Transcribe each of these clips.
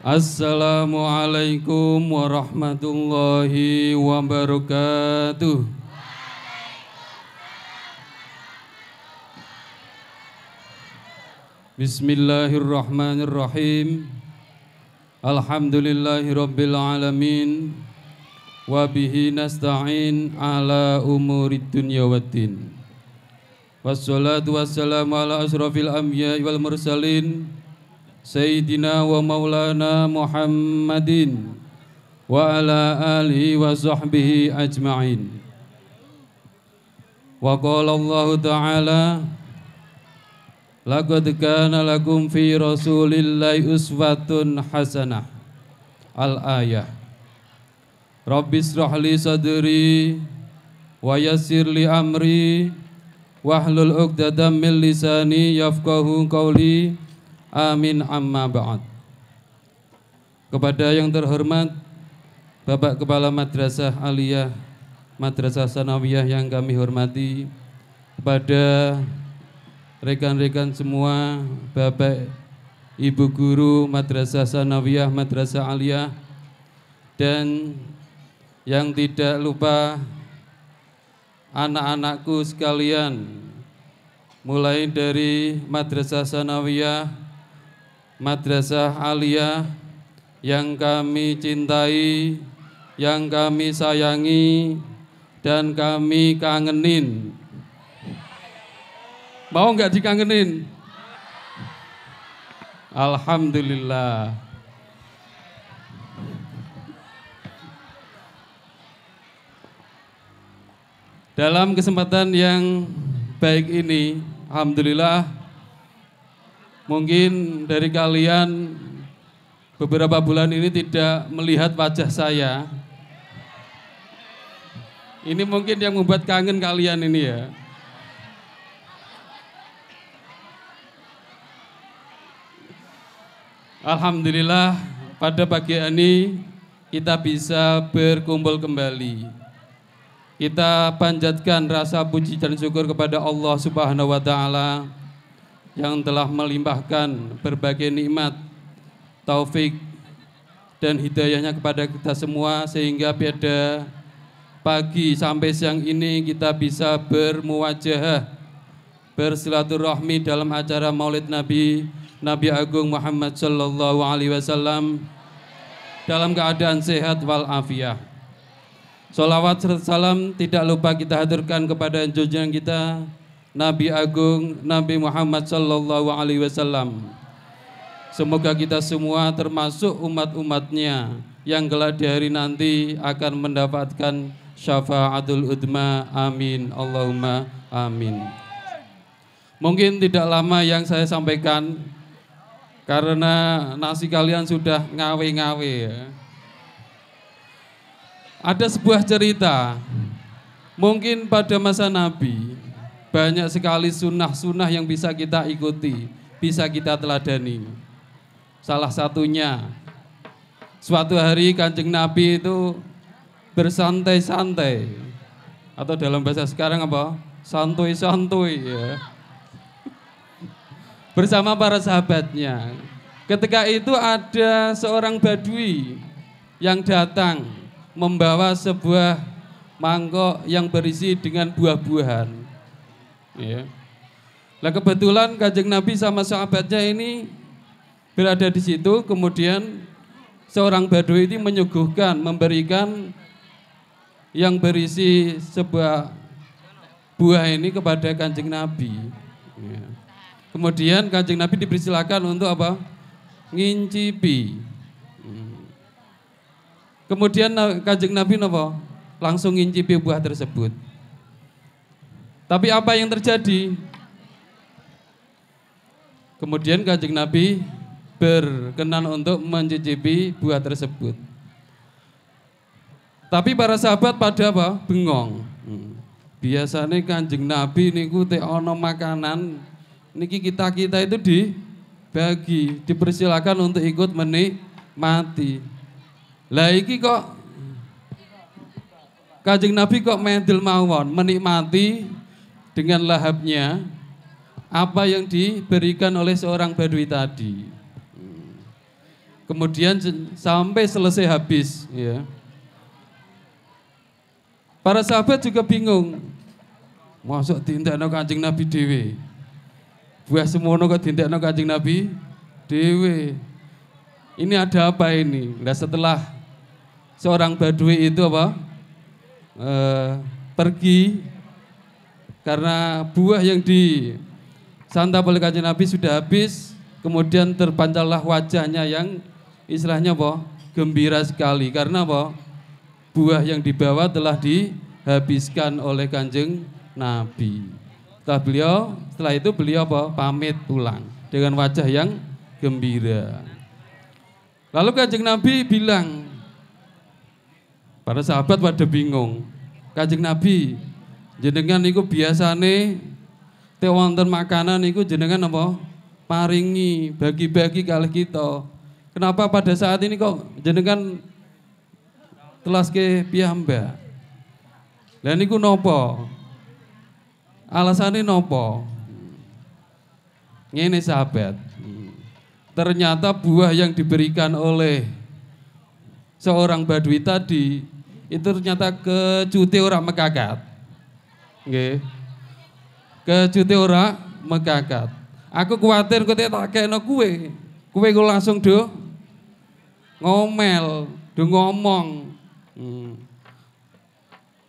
Assalamualaikum warahmatullahi wabarakatuh. Bismillahirrahmanirrahim. Alhamdulillahirabbil alamin. Wa bihi nasta'in ala umurid dunya waddin. Wassalatu wassalamu ala asyrafil anbiya'i wal mursalin. Sayyidina wa maulana Muhammadin Wa ala alihi wa sahbihi ajma'in Wa qala Allah ta'ala Laqad kana fi rasulillahi uswatun hasanah Al-ayah Rabbi srahli sadri Wa amri Wahlul uqdadam min lisani yafqahu qawli Amin amma Baat. Kepada yang terhormat Bapak Kepala Madrasah Aliyah Madrasah Sanawiyah yang kami hormati, kepada rekan-rekan semua, Bapak Ibu Guru Madrasah Sanawiyah, Madrasah Aliyah, dan yang tidak lupa anak-anakku sekalian, mulai dari Madrasah Sanawiyah, madrasah aliyah yang kami cintai, yang kami sayangi, dan kami kangenin. Mau nggak dikangenin? Alhamdulillah. Dalam kesempatan yang baik ini, Alhamdulillah Mungkin dari kalian beberapa bulan ini tidak melihat wajah saya. Ini mungkin yang membuat kangen kalian ini ya. Alhamdulillah pada pagi ini kita bisa berkumpul kembali. Kita panjatkan rasa puji dan syukur kepada Allah Subhanahu wa taala yang telah melimpahkan berbagai nikmat, taufik, dan hidayahnya kepada kita semua sehingga pada pagi sampai siang ini kita bisa bermuajah, bersilaturahmi dalam acara maulid Nabi, Nabi Agung Muhammad Sallallahu Alaihi Wasallam dalam keadaan sehat walafiat. Salawat serta salam tidak lupa kita haturkan kepada junjungan kita Nabi Agung Nabi Muhammad Sallallahu Alaihi Wasallam. Semoga kita semua termasuk umat-umatnya yang kelak di hari nanti akan mendapatkan syafaatul udma. Amin. Allahumma amin. Mungkin tidak lama yang saya sampaikan karena nasi kalian sudah ngawe-ngawe ya. Ada sebuah cerita, mungkin pada masa Nabi, banyak sekali sunnah-sunnah yang bisa kita ikuti, bisa kita teladani. Salah satunya, suatu hari kanjeng Nabi itu bersantai-santai. Atau dalam bahasa sekarang apa? Santuy-santuy ya. Bersama para sahabatnya. Ketika itu ada seorang badui yang datang membawa sebuah mangkok yang berisi dengan buah-buahan. Ya. Nah kebetulan kajeng Nabi sama sahabatnya ini berada di situ, kemudian seorang badui ini menyuguhkan, memberikan yang berisi sebuah buah ini kepada kanjeng Nabi. Ya. Kemudian kanjeng Nabi dipersilakan untuk apa? Ngincipi. Kemudian eh, kanjeng Nabi nopo langsung ngincipi buah tersebut. Tapi apa yang terjadi? Kemudian kanjeng Nabi berkenan untuk mencicipi buah tersebut. Tapi para sahabat pada apa? Bengong. Hmm. Biasanya kanjeng Nabi niku teh ono makanan niki kita kita itu dibagi, dipersilakan untuk ikut menikmati. Lah iki kok Kanjeng Nabi kok mendel mawon menikmati dengan lahapnya apa yang diberikan oleh seorang badui tadi. Kemudian sampai selesai habis. Ya. Para sahabat juga bingung. Masuk tindak no kancing Nabi Dewi. Buah semono kok tindak no kancing Nabi Dewi. Ini ada apa ini? Nah setelah seorang badui itu apa? Eh, pergi karena buah yang disantap oleh kanjeng Nabi sudah habis, kemudian terpancarlah wajahnya yang istilahnya boh gembira sekali karena boh buah yang dibawa telah dihabiskan oleh kanjeng Nabi. Setelah beliau, setelah itu beliau apa? pamit pulang dengan wajah yang gembira. Lalu kanjeng Nabi bilang, para sahabat pada bingung. Kanjeng Nabi, Jenengan niku biasane te wonten makanan niku jenengan apa? Paringi, bagi-bagi kali kita. Kenapa pada saat ini kok jenengan telas ke piyambak? Dan niku nopo? Alasannya nopo? ini sahabat. Ternyata buah yang diberikan oleh seorang badui tadi itu ternyata kecuti orang mekakat. Nggih. Kejute ora megakat. Aku kuwatir kowe tak kene kowe. Kowe kok langsung do ngomel, do ngomong. Hmm.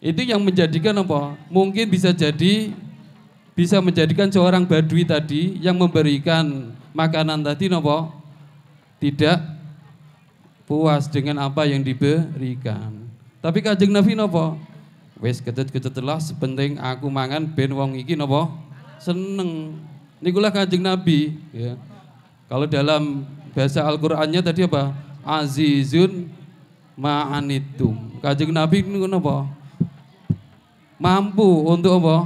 Itu yang menjadikan apa? Mungkin bisa jadi bisa menjadikan seorang badui tadi yang memberikan makanan tadi nopo tidak puas dengan apa yang diberikan. Tapi kajeng Nabi nopo Wis ketut-ketut lah sepenting aku mangan ben wong iki nopo Seneng. Nikulah Kanjeng Nabi ya. Kalau dalam bahasa Al-Qur'annya tadi apa? Azizun ma'anitum. Kanjeng Nabi niku nopo Mampu untuk apa?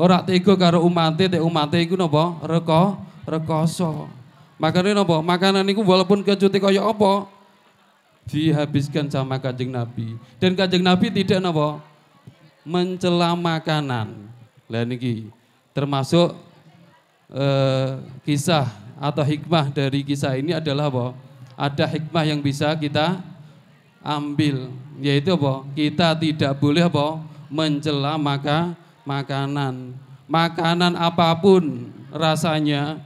Ora tega karo umate, tek umate iku nopo Reka rekoso. Makanya nopo Makanan niku walaupun kecuti e kaya apa, dihabiskan sama kanjeng Nabi. Dan kanjeng Nabi tidak nopo mencela makanan. Lah niki termasuk eh, kisah atau hikmah dari kisah ini adalah apa? Ada hikmah yang bisa kita ambil yaitu apa? Kita tidak boleh apa? mencela maka makanan. Makanan apapun rasanya,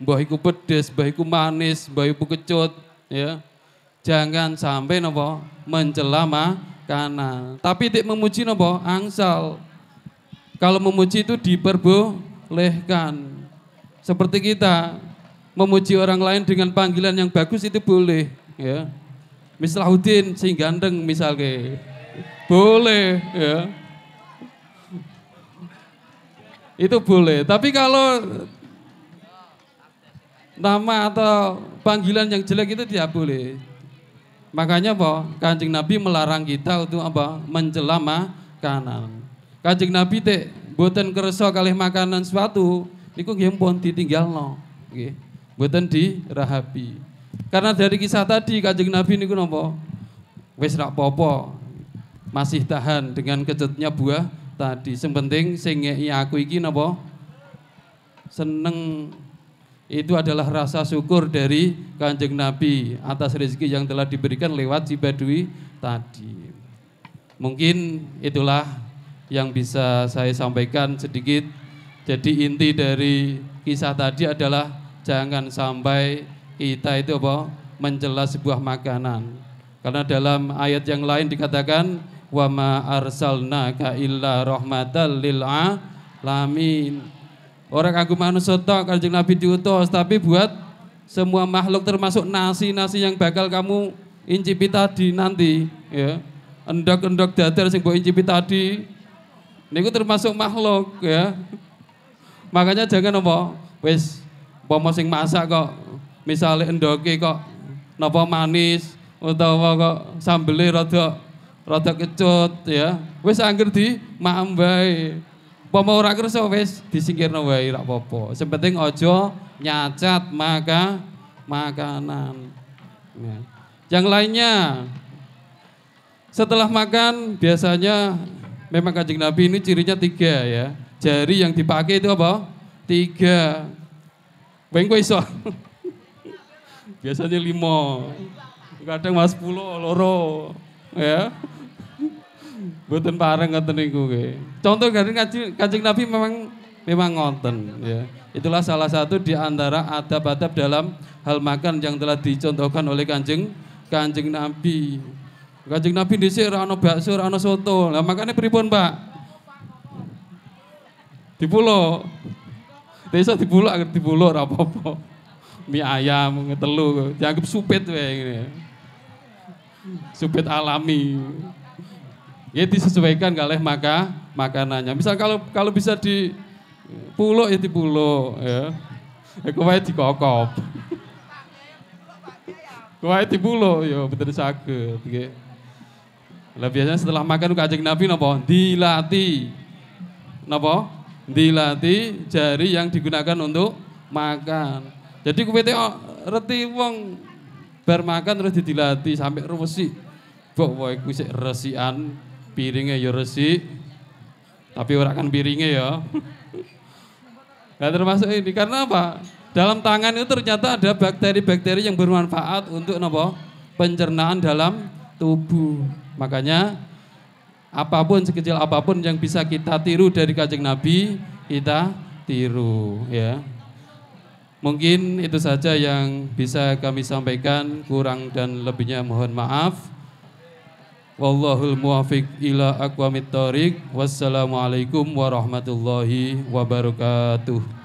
baik iku pedes, baik iku manis, baik iku kecut, ya. Jangan sampai nopo mencela kanan. Tapi tidak memuji nopo angsal. Kalau memuji itu diperbolehkan. Seperti kita memuji orang lain dengan panggilan yang bagus itu boleh, ya. Misal sing gandeng misalnya. Boleh, ya. Itu boleh. Tapi kalau nama atau panggilan yang jelek itu tidak boleh. Makanya apa? Kanjeng Nabi melarang kita untuk apa? Mencela makanan. Kanjeng Nabi teh boten kersa kalih makanan suatu niku nggih pun ditinggalno, nggih. Boten dirahapi. Karena dari kisah tadi Kanjeng Nabi niku napa? Wis rak popo. Masih tahan dengan kecutnya buah tadi. Sing penting sing aku iki napa? Seneng itu adalah rasa syukur dari kanjeng Nabi atas rezeki yang telah diberikan lewat si Badui tadi. Mungkin itulah yang bisa saya sampaikan sedikit. Jadi inti dari kisah tadi adalah jangan sampai kita itu apa menjelas sebuah makanan. Karena dalam ayat yang lain dikatakan wa ma ka illa rahmatal lil alamin Orang kagum manusia tok Kanjeng Nabi diutus, tapi buat semua makhluk termasuk nasi-nasi yang bakal kamu incipi tadi nanti, ya. Endok-endok dadar sing mbok incipi tadi niku termasuk makhluk, ya. Makanya jangan apa wis apa sing masak kok Misalnya endoke kok napa manis utawa kok sambele rada rada kecut ya. Wis angger di maem Pomo ora kersa wis disingkirno wae ora apa-apa. Sing nyacat maka makanan. Ya. Yang lainnya setelah makan biasanya memang kajing Nabi ini cirinya tiga ya. Jari yang dipakai itu apa? Tiga. Bengko iso. biasanya limo. Kadang mas puluh loro. Ya. Mboten pareng ngoten niku nggih. Contoh dari Kanjeng Nabi memang memang ngoten ya. Itulah salah satu di antara adab-adab dalam hal makan yang telah dicontohkan oleh Kanjeng Kanjeng Nabi. Kanjeng Nabi dhisik ora ana bakso, ora ana soto. Lah makane pripun, Pak? Dipulo. Desa Pulau di dipulo ora apa-apa. Mie ayam ngetelu dianggap supit wae ngene. Ya. Supit alami ya disesuaikan kalih maka makanannya. Misal kalau kalau bisa di pulau ya di puluk ya. Aku kowe dikokop. Wae di pulau, ya bener saged nggih. Lah biasanya setelah makan Kanjeng Nabi nopo Dilati. nopo Dilati jari yang digunakan untuk makan. Jadi kuwete reti wong bar makan terus didilati sampai rumus Bok wae kuwi sik resian piringnya ya resik. Tapi ora kan piringnya ya. Gak termasuk ini karena apa? Dalam tangan itu ternyata ada bakteri-bakteri yang bermanfaat untuk nopo pencernaan dalam tubuh. Makanya apapun sekecil apapun yang bisa kita tiru dari kajeng Nabi kita tiru ya. Mungkin itu saja yang bisa kami sampaikan, kurang dan lebihnya mohon maaf. Wallahul muwafiq ila aqwamit thoriq. Wassalamualaikum warahmatullahi wabarakatuh.